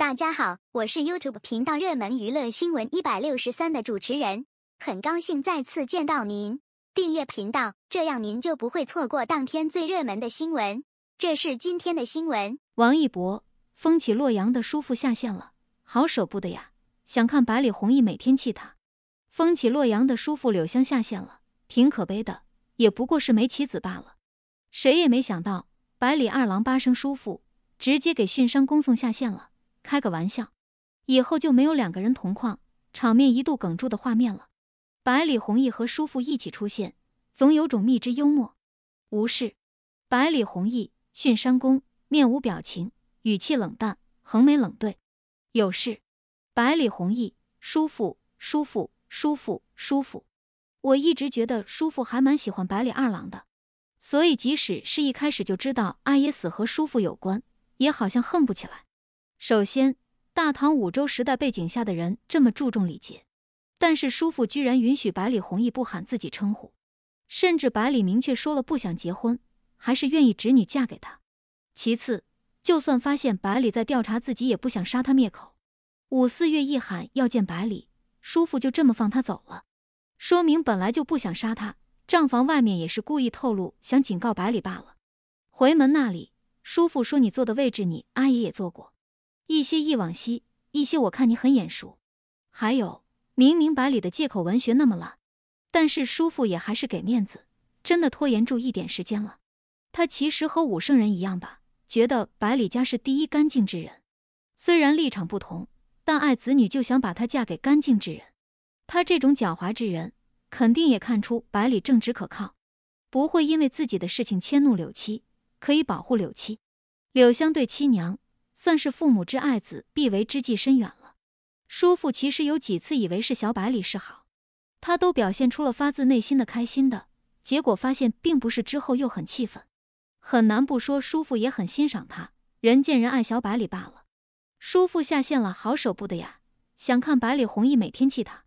大家好，我是 YouTube 频道热门娱乐新闻一百六十三的主持人，很高兴再次见到您。订阅频道，这样您就不会错过当天最热门的新闻。这是今天的新闻：王一博《风起洛阳》的叔父下线了，好舍不得呀！想看百里弘毅每天气他。《风起洛阳》的叔父柳香下线了，挺可悲的，也不过是枚棋子罢了。谁也没想到，百里二郎八声叔父直接给驯山恭送下线了。开个玩笑，以后就没有两个人同框，场面一度哽住的画面了。百里弘毅和叔父一起出现，总有种蜜汁幽默。无事，百里弘毅，巽山公，面无表情，语气冷淡，横眉冷对。有事，百里弘毅，叔父，叔父，叔父，叔父。我一直觉得叔父还蛮喜欢百里二郎的，所以即使是一开始就知道阿爷死和叔父有关，也好像恨不起来。首先，大唐五州时代背景下的人这么注重礼节，但是叔父居然允许百里弘毅不喊自己称呼，甚至百里明确说了不想结婚，还是愿意侄女嫁给他。其次，就算发现百里在调查自己，也不想杀他灭口。五四月一喊要见百里，叔父就这么放他走了，说明本来就不想杀他。账房外面也是故意透露，想警告百里罢了。回门那里，叔父说你坐的位置，你阿姨也坐过。一些忆往昔，一些我看你很眼熟。还有明明白理的借口文学那么烂，但是叔父也还是给面子，真的拖延住一点时间了。他其实和武圣人一样吧，觉得百里家是第一干净之人。虽然立场不同，但爱子女就想把她嫁给干净之人。他这种狡猾之人，肯定也看出百里正直可靠，不会因为自己的事情迁怒柳七，可以保护柳七。柳香对七娘。算是父母之爱子，必为之计深远了。叔父其实有几次以为是小百里示好，他都表现出了发自内心的开心，的结果发现并不是之后又很气愤，很难不说叔父也很欣赏他，人见人爱小百里罢了。叔父下线了，好舍不得呀，想看百里弘毅每天气他。